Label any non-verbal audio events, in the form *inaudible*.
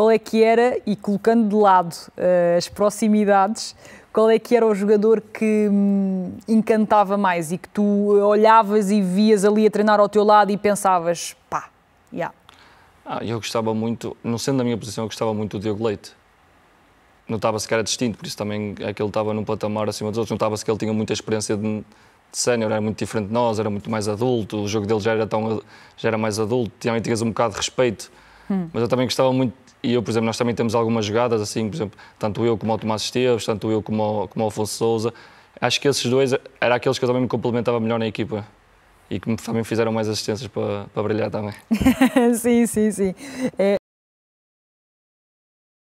qual é que era, e colocando de lado uh, as proximidades, qual é que era o jogador que hum, encantava mais e que tu olhavas e vias ali a treinar ao teu lado e pensavas, pá, já. Yeah. Ah, eu gostava muito, não sendo a minha posição, eu gostava muito do Diogo Leite. Notava-se que era distinto, por isso também é que ele estava num patamar acima dos outros. Notava-se que ele tinha muita experiência de, de sénior, era muito diferente de nós, era muito mais adulto, o jogo dele já era, tão, já era mais adulto, também tinhas um bocado de respeito. Hum. Mas eu também gostava muito e eu, por exemplo, nós também temos algumas jogadas, assim, por exemplo, tanto eu como o Tomás Esteves, tanto eu como o, como o Afonso Souza. Acho que esses dois eram aqueles que eu também me complementava melhor na equipa e que também fizeram mais assistências para, para brilhar também. *laughs* sim, sim, sim. É,